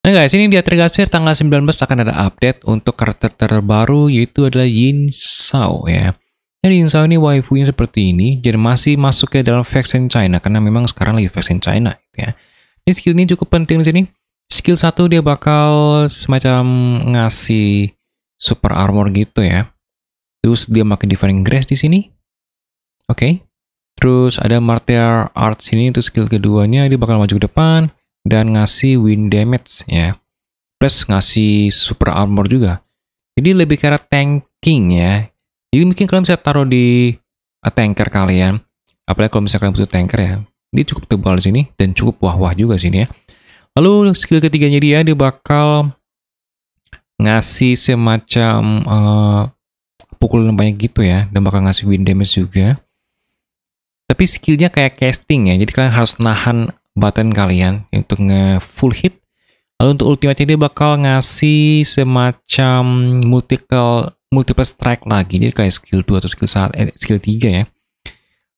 Nah guys, ini dia tergasir tanggal 19 akan ada update untuk karakter terbaru yaitu adalah Yin Shao ya. Jadi Yin Shao ini waifunya seperti ini, jadi masih masuk ke dalam faction China karena memang sekarang lagi faction China ya. Ini skill ini cukup penting di sini. Skill 1 dia bakal semacam ngasih super armor gitu ya. Terus dia makin different Grace di sini. Oke. Okay. Terus ada Martial Arts sini itu skill keduanya dia bakal maju ke depan dan ngasih wind damage ya. Plus ngasih super armor juga. Jadi lebih ke tanking ya. Jadi mungkin kalian bisa taruh di eh, tanker kalian. Apalagi kalau misalnya kalian butuh tanker ya. Ini cukup tebal di sini dan cukup wah-wah juga sini ya. Lalu skill ketiganya dia dia bakal ngasih semacam uh, pukulan banyak gitu ya dan bakal ngasih wind damage juga. Tapi skillnya kayak casting ya, jadi kalian harus nahan button kalian untuk nge full hit lalu untuk ultimate dia bakal ngasih semacam multiple multiple strike lagi jadi kayak skill 2 atau skill 1, eh, skill 3 ya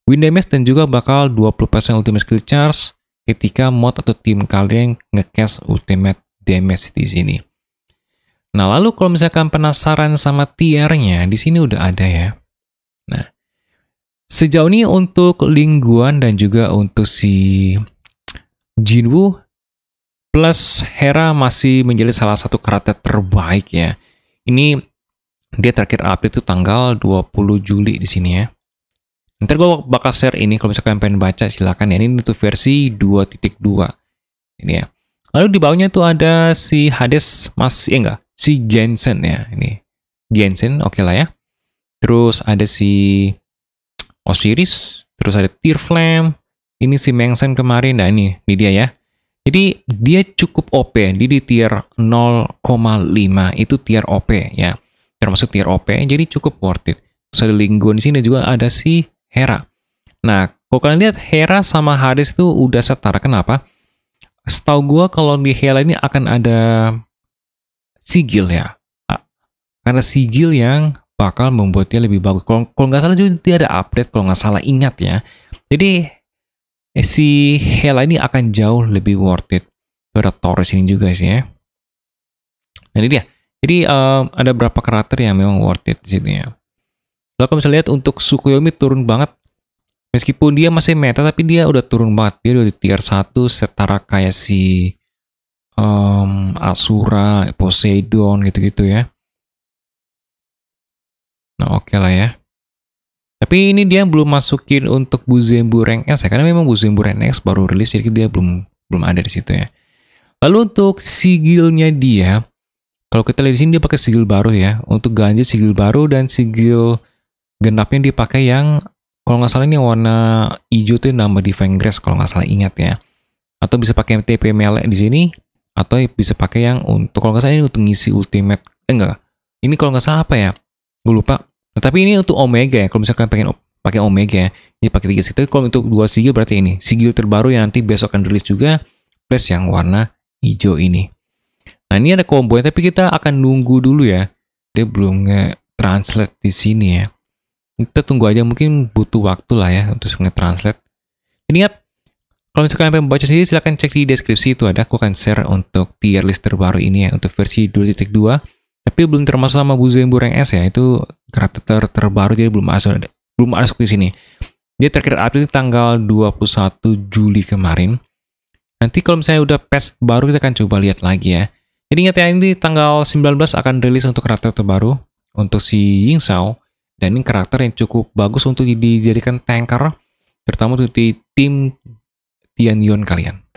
Wind damage dan juga bakal 20% ultimate skill charge ketika mod atau tim kalian ngecast ultimate damage di sini nah lalu kalau misalkan penasaran sama tier-nya, di sini udah ada ya nah Sejauh ini untuk lingguan dan juga untuk si Jinwoo plus Hera masih menjadi salah satu karakter terbaik ya. Ini dia terakhir update itu tanggal 20 Juli di sini ya. Nanti gue bakal share ini kalau misalkan pengen baca silakan ya. Ini untuk versi 2.2. Ini ya. Lalu di bawahnya tuh ada si Hades Mas ya enggak, si Jensen ya ini. Jensen oke okay lah ya. Terus ada si Osiris, terus ada Tear Flame, ini si Mengsen kemarin, nah ini, ini dia ya. Jadi dia cukup OP, jadi di tier 0,5 itu tier OP ya. Termasuk tier OP, jadi cukup worth it. Terus ada Linggun di sini juga ada si Hera. Nah, kalau kalian lihat Hera sama Hades tuh udah setara. Kenapa? Setahu gue kalau di Hera ini akan ada sigil ya. Karena sigil yang bakal membuat dia lebih bagus. Kalau, kalau nggak salah juga dia ada update kalau nggak salah ingat ya. Jadi eh, si Hela ini akan jauh lebih worth it. pada Taurus ini juga sih ya. Nah ini dia. Jadi um, ada berapa karakter yang memang worth it di sini ya. Kalau kalau bisa lihat untuk Tsukuyomi turun banget. Meskipun dia masih meta tapi dia udah turun banget. Dia udah di tier 1 setara kayak si um, Asura, Poseidon gitu-gitu ya. Nah oke okay lah ya. Tapi ini dia belum masukin untuk Buzembu Rank S ya, karena memang Buzembu Rank X baru rilis, jadi dia belum belum ada di situ ya. Lalu untuk sigilnya dia, kalau kita lihat di sini dia pakai sigil baru ya. Untuk ganjil sigil baru dan sigil genapnya dia pakai yang kalau nggak salah ini warna hijau tuh nama Divine Grace kalau nggak salah ingat ya. Atau bisa pakai TP melek di sini, atau bisa pakai yang untuk kalau nggak salah ini untuk ngisi ultimate, eh enggak. Ini kalau nggak salah apa ya? Gue lupa Nah, tapi ini untuk Omega ya. Kalau misalkan pengen pakai Omega ya, ini pakai 3 sigil. kalau untuk 2 sigil berarti ini. Sigil terbaru yang nanti besok akan rilis juga, plus yang warna hijau ini. Nah, ini ada combo ya, tapi kita akan nunggu dulu ya. Dia belum nge-translate di sini ya. Kita tunggu aja, mungkin butuh waktu lah ya untuk nge-translate. Ini Ingat, kalau misalkan kalian baca sendiri, silahkan cek di deskripsi itu ada. Aku akan share untuk tier list terbaru ini ya, untuk versi 2.2 tapi belum termasuk sama Buzembur yang S ya, itu karakter ter terbaru dia belum masuk belum masuk di sini. Dia terakhir update tanggal 21 Juli kemarin. Nanti kalau misalnya udah patch baru kita akan coba lihat lagi ya. Jadi ingat ya ini tanggal 19 akan rilis untuk karakter terbaru untuk si Ying Xiao dan ini karakter yang cukup bagus untuk dijadikan tanker terutama untuk di tim Tianyuan kalian.